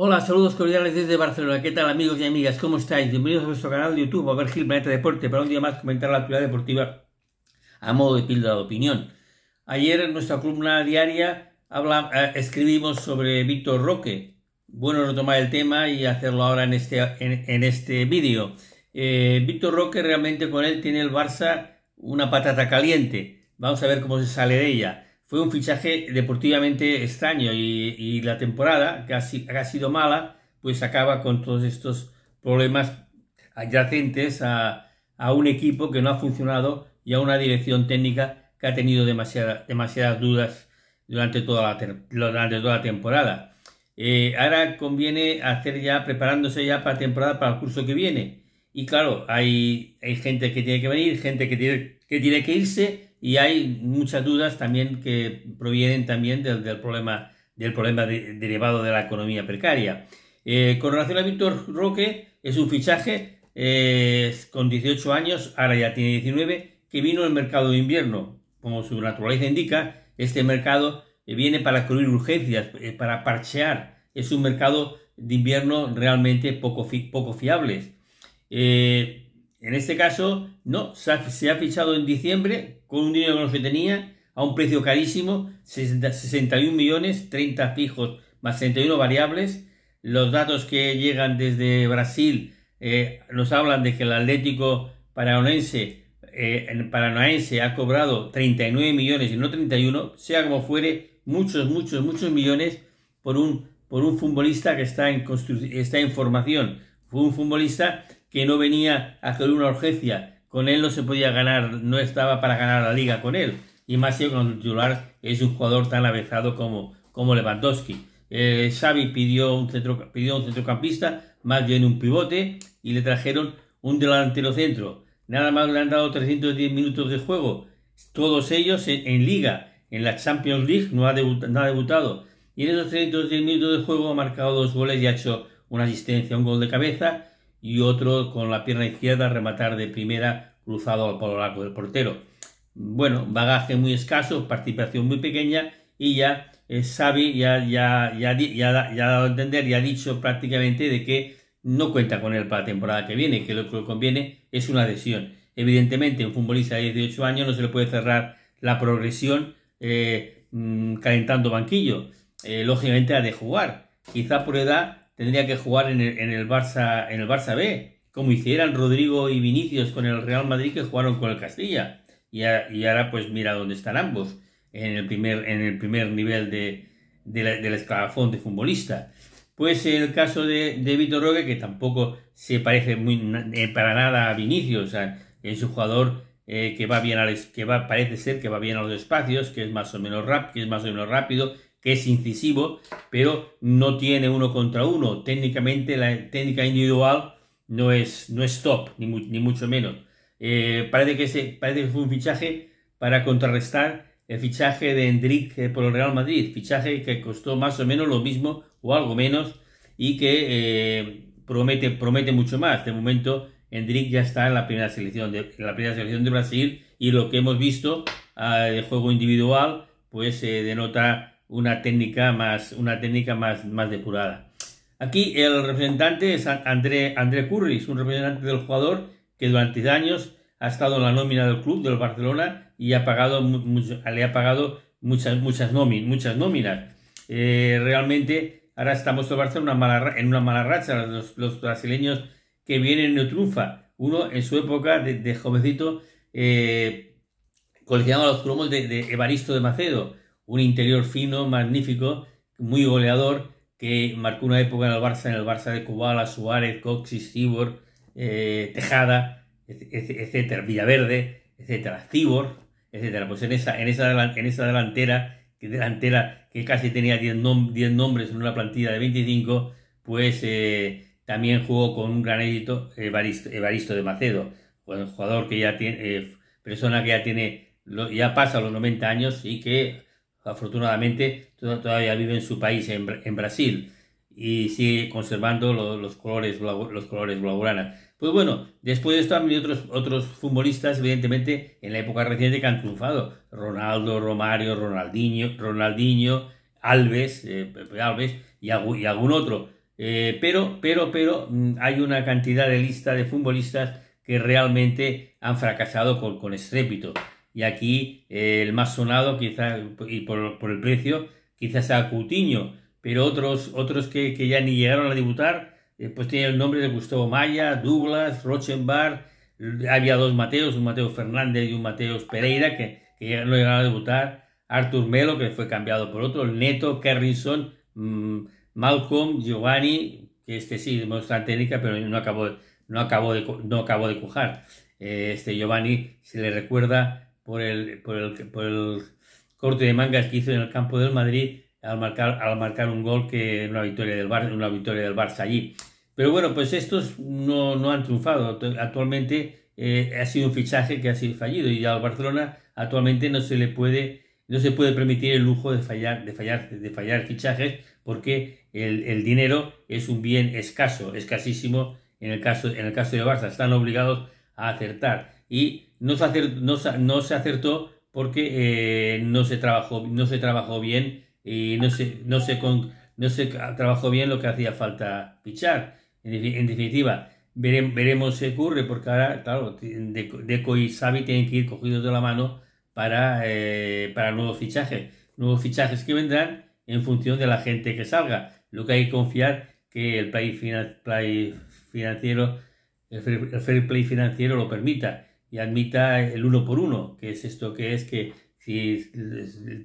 Hola, saludos cordiales desde Barcelona. ¿Qué tal amigos y amigas? ¿Cómo estáis? Bienvenidos a nuestro canal de YouTube, a ver Gil Planeta Deporte, para un día más comentar la actividad deportiva a modo de píldora de opinión. Ayer en nuestra columna diaria eh, escribimos sobre Víctor Roque. Bueno retomar el tema y hacerlo ahora en este, en, este vídeo. Eh, Víctor Roque realmente con él tiene el Barça una patata caliente. Vamos a ver cómo se sale de ella fue un fichaje deportivamente extraño y, la temporada, que ha, sido mala, pues acaba con todos estos problemas adyacentes a, un equipo que no ha funcionado y a una dirección técnica que ha tenido demasiada, demasiadas dudas durante toda la, temporada. Eh, ahora conviene hacer ya, preparándose ya para la temporada, para el curso que viene. Y claro, hay, gente que tiene que venir, gente que tiene, que tiene que irse, y hay muchas dudas también que provienen también del, problema, del problema derivado de la economía precaria. Eh, con relación a Víctor Roque, es un fichaje eh, con 18 años, ahora ya tiene 19, que vino el mercado de invierno. Como su naturaleza indica, este mercado eh, viene para cubrir urgencias, para parchear. Es un mercado de invierno realmente poco, fiable. poco fiables. en este caso, no, se ha fichado en diciembre con un dinero que no se tenía, a un precio carísimo, 61 millones, 30 fijos más 61 variables. Los datos que llegan desde Brasil eh, nos hablan de que el Atlético Paranaense, eh, ha cobrado 39 millones y no 31, sea como fuere, muchos, muchos, muchos millones por un, por un futbolista que está en, está en formación. Fue un futbolista que no venía a hacer una urgencia, con él no se podía ganar, no estaba para ganar la liga con él. Y más si con titular es un jugador tan avezado como, como Lewandowski. Eh, Xavi pidió un, pidió un centrocampista, más bien un pivote, y le trajeron un delantero centro. Nada más le han dado 310 minutos de juego, todos ellos en, liga. En la Champions League no ha, debutado, no ha debutado. Y en esos 310 minutos de juego ha marcado dos goles y ha hecho una asistencia, un gol de cabeza y otro con la pierna izquierda rematar de primera cruzado al palo largo del portero. Bueno, bagaje muy escaso, participación muy pequeña y ya sabe, eh, ya, ya, ya, ha dado a entender y ha dicho prácticamente de que no cuenta con él para la temporada que viene, que lo que le conviene es una adhesión. Evidentemente, un futbolista de 18 años no se le puede cerrar la progresión eh, mm, calentando banquillo. Eh, lógicamente ha de jugar. Quizá por edad tendría que jugar en el, Barça, en el Barça B, como hicieran Rodrigo y Vinicius con el Real Madrid que jugaron con el Castilla. Y, ahora pues mira dónde están ambos, en el primer, en el primer nivel de, del escalafón de futbolista. Pues en el caso de, Vitor Roque, que tampoco se parece muy, eh, para nada a Vinicius, es un jugador eh, que va bien a, que va, parece ser que va bien a los espacios, que es más o menos rap, que es más o menos rápido, que es incisivo, pero no tiene uno contra uno. Técnicamente la técnica individual no es, no es top, ni, mucho menos. Eh, parece, que ese, parece fue un fichaje para contrarrestar el fichaje de Hendrik eh, por el Real Madrid, fichaje que costó más o menos lo mismo o algo menos y que eh, promete, promete mucho más. De momento, Hendrik ya está en la primera selección de, la primera selección de Brasil y lo que hemos visto de ah, juego individual pues denota una técnica más, una técnica más, más depurada. Aquí el representante es André, André Curris, un representante del jugador que durante años ha estado en la nómina del club del Barcelona y ha pagado le ha pagado muchas, muchas, nóminas. Muchas nóminas. Eh, realmente ahora estamos en una mala, en una mala racha los, brasileños que vienen en triunfa. Uno en su época de, jovencito eh, coleccionaba los cromos de Evaristo de Macedo un interior fino, magnífico, muy goleador, que marcó una época en el Barça, en el Barça de Cubala, Suárez, Coxis, Cibor, eh, Tejada, etcétera, Villaverde, etcétera, Cibor, etcétera. Pues en esa, en esa, en esa delantera, que delantera que casi tenía 10 nombres en una plantilla de 25, pues eh, también jugó con un gran édito Evaristo, de Macedo, jugador que ya tiene, eh, persona que ya tiene, ya pasa los 90 años y que afortunadamente todavía vive en su país, en, Brasil, y sigue conservando los, colores, los colores Pues bueno, después de esto han otros, otros futbolistas, evidentemente, en la época reciente que han triunfado. Ronaldo, Romario, Ronaldinho, Ronaldinho Alves, eh, Alves y, algún, otro. Eh, pero, pero, pero mm, hay una cantidad de lista de futbolistas que realmente han fracasado con estrépito y aquí eh, el más sonado quizás, y por, el precio, quizás sea Cutiño, pero otros, otros que, ya ni llegaron a debutar, eh, pues tiene el nombre de Gustavo Maya, Douglas, Rochenbach, había dos Mateos, un Mateo Fernández y un Mateos Pereira, que, no llegaron a debutar, Artur Melo, que fue cambiado por otro, Neto, Carrison, mm, Malcolm, Giovanni, que este sí demuestra técnica, pero no acabó, no acabó, de, no acabó de cujar. Eh, este Giovanni se le recuerda por el, por el, por el corte de mangas que hizo en el campo del Madrid al marcar, al marcar un gol que una victoria del Barça, una victoria del Barça allí. Pero bueno, pues estos no, no han triunfado. Actualmente eh, ha sido un fichaje que ha sido fallido y al Barcelona actualmente no se le puede no se puede permitir el lujo de fallar de fallar de fallar fichajes porque el, el dinero es un bien escaso, escasísimo en el caso en el caso de Barça. Están obligados a acertar y no se acertó, porque eh, no se trabajó, no se trabajó bien y no se, no se, no se trabajó bien lo que hacía falta fichar. En, definitiva, veremos si ocurre, porque ahora, claro, Deco y Xavi tienen que ir cogidos de la mano para, eh, para nuevos fichajes. Nuevos fichajes que vendrán en función de la gente que salga. Lo que hay que confiar que el play financiero, el fair play financiero lo permita y admita el uno por uno, que es esto que es que si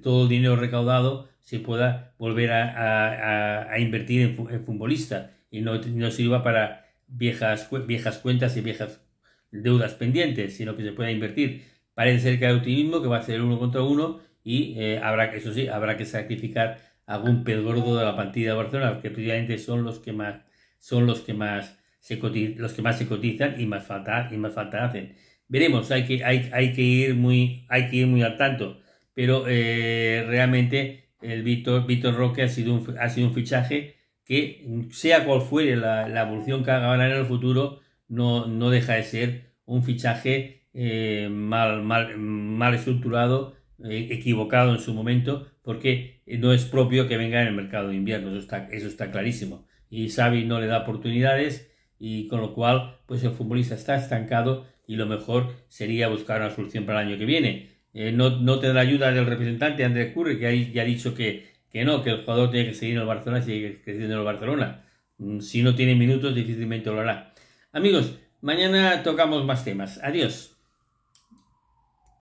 todo el dinero recaudado se pueda volver a, invertir en, futbolista y no, sirva para viejas, viejas cuentas y viejas deudas pendientes, sino que se pueda invertir. Parece ser que hay optimismo, que va a ser uno contra uno y eh, habrá, eso sí, habrá que sacrificar algún pez gordo de la partida de Barcelona, que precisamente son los que más, son los que más se, cotizan, los que más se cotizan y más falta, y más falta hacen veremos, hay que, hay, hay, que, ir, muy, hay que ir muy al tanto. Pero eh, realmente el Víctor, Roque ha sido, un, ha sido un fichaje que, sea cual fuere la, la evolución que haga en el futuro, no, no deja de ser un fichaje eh, mal, mal, mal estructurado, eh, equivocado en su momento, porque no es propio que venga en el mercado de invierno, eso está, eso está clarísimo. Y Xavi no le da oportunidades y con lo cual pues el futbolista está estancado y lo mejor sería buscar una solución para el año que viene. Eh, no, no, tendrá ayuda del representante Andrés Curry, que ya ha dicho que, no, que el jugador tiene que seguir en el Barcelona y sigue creciendo en el Barcelona. Mm, si no tiene minutos, difícilmente lo hará. Amigos, mañana tocamos más temas. Adiós.